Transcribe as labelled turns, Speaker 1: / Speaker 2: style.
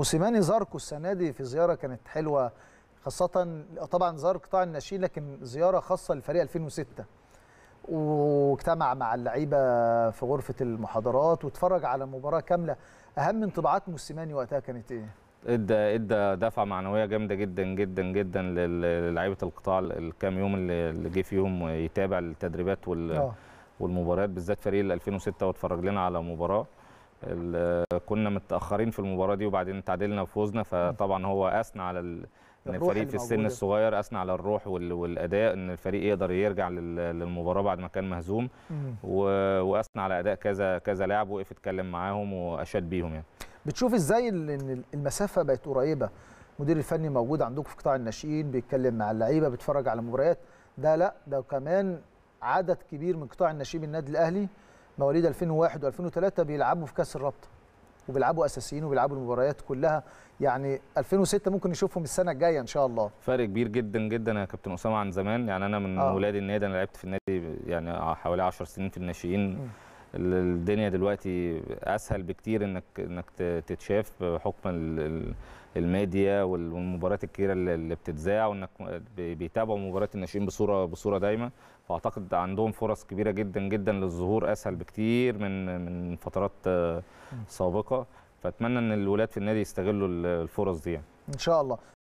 Speaker 1: موسيماني زاركو السنه دي في زياره كانت حلوه خاصه طبعا زار قطاع الناشئين لكن زياره خاصه لفريق 2006 واجتمع مع اللعيبه في غرفه المحاضرات واتفرج على مباراه كامله اهم انطباعات موسيماني وقتها كانت ايه
Speaker 2: ادى ادى دفعه معنويه جامده جدا جدا جدا للعيبه القطاع الكام يوم اللي جه فيهم يتابع التدريبات وال أوه. والمباريات بالذات فريق 2006 واتفرج لنا على مباراه كنا متاخرين في المباراه دي وبعدين تعادلنا وفوزنا فطبعا هو اثنى على ال... ان الفريق في السن الصغير اثنى على الروح والاداء ان الفريق يقدر يرجع للمباراه بعد ما كان مهزوم واثنى على اداء كذا كذا لاعب وقف اتكلم معاهم واشاد بيهم يعني
Speaker 1: بتشوف ازاي ان المسافه بقت قريبه المدير الفني موجود عندكم في قطاع الناشئين بيتكلم مع اللعيبه بيتفرج على المباريات ده لا ده كمان عدد كبير من قطاع الناشئين النادي الاهلي مواليد 2001 و2003 بيلعبوا في كاس الرابطه وبيلعبوا اساسيين وبيلعبوا المباريات كلها يعني 2006 ممكن نشوفهم السنه الجايه ان شاء الله
Speaker 2: فرق كبير جدا جدا يا كابتن اسامه عن زمان يعني انا من آه. النادي انا لعبت في النادي يعني حوالي 10 سنين في الناشئين الدنيا دلوقتي اسهل بكتير انك انك تتشاف حكم الميديا والمباريات الكتيره اللي بتتذاع وانك بيتابعوا مباريات الناشئين بصوره بصوره دايمه فاعتقد عندهم فرص كبيره جدا جدا للظهور اسهل بكتير من من فترات آه، سابقه فاتمنى ان الولاد في النادي يستغلوا الفرص دي يعني.
Speaker 1: ان شاء الله